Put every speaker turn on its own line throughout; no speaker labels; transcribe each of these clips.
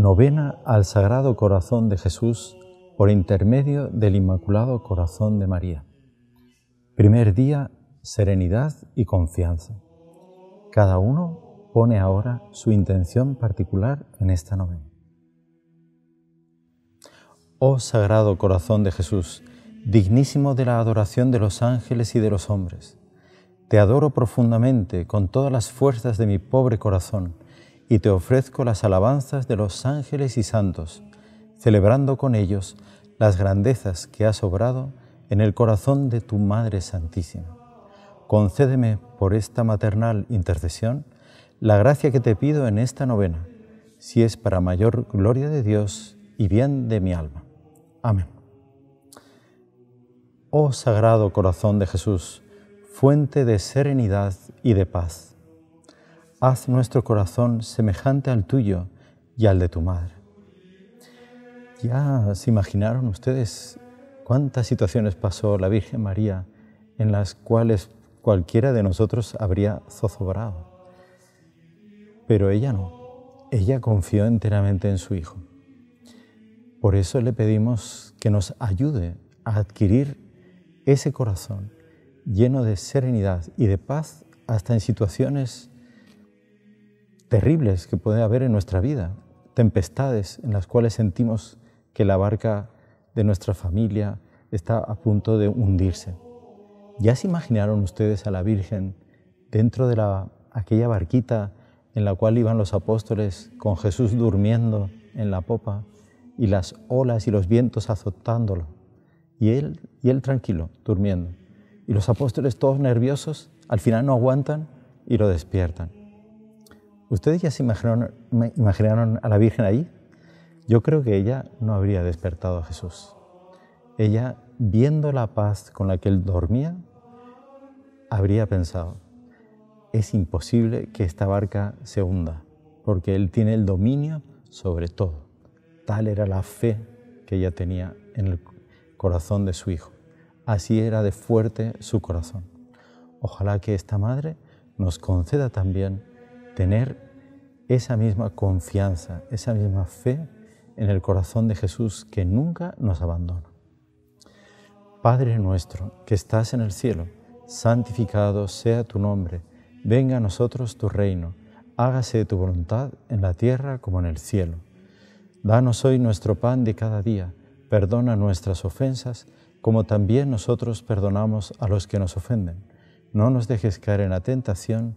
Novena al Sagrado Corazón de Jesús por intermedio del Inmaculado Corazón de María. Primer día, serenidad y confianza. Cada uno pone ahora su intención particular en esta novena. Oh Sagrado Corazón de Jesús, dignísimo de la adoración de los ángeles y de los hombres, te adoro profundamente con todas las fuerzas de mi pobre corazón y te ofrezco las alabanzas de los ángeles y santos, celebrando con ellos las grandezas que has obrado en el corazón de tu Madre Santísima. Concédeme por esta maternal intercesión la gracia que te pido en esta novena, si es para mayor gloria de Dios y bien de mi alma. Amén. Oh Sagrado Corazón de Jesús, fuente de serenidad y de paz haz nuestro corazón semejante al tuyo y al de tu madre. Ya se imaginaron ustedes cuántas situaciones pasó la Virgen María en las cuales cualquiera de nosotros habría zozobrado. Pero ella no, ella confió enteramente en su Hijo. Por eso le pedimos que nos ayude a adquirir ese corazón lleno de serenidad y de paz hasta en situaciones terribles que puede haber en nuestra vida, tempestades en las cuales sentimos que la barca de nuestra familia está a punto de hundirse. ¿Ya se imaginaron ustedes a la Virgen dentro de aquella barquita en la cual iban los apóstoles con Jesús durmiendo en la popa y las olas y los vientos azotándolo y él, y él tranquilo, durmiendo? Y los apóstoles todos nerviosos, al final no aguantan y lo despiertan. ¿Ustedes ya se imaginaron, a la Virgen ahí? Yo creo que ella no habría despertado a Jesús. Ella, viendo la paz con la que él dormía, habría pensado, es imposible que esta barca se hunda, porque él tiene el dominio sobre todo. Tal era la fe que ella tenía en el corazón de su hijo. Así era de fuerte su corazón. Ojalá que esta madre nos conceda también tener esa misma confianza, esa misma fe en el corazón de Jesús que nunca nos abandona. Padre nuestro que estás en el cielo, santificado sea tu nombre, venga a nosotros tu reino, hágase tu voluntad en la tierra como en el cielo. Danos hoy nuestro pan de cada día, perdona nuestras ofensas como también nosotros perdonamos a los que nos ofenden. No nos dejes caer en la tentación,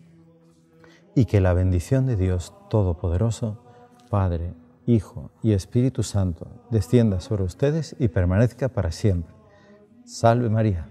y que la bendición de Dios Todopoderoso, Padre, Hijo y Espíritu Santo, descienda sobre ustedes y permanezca para siempre. Salve María.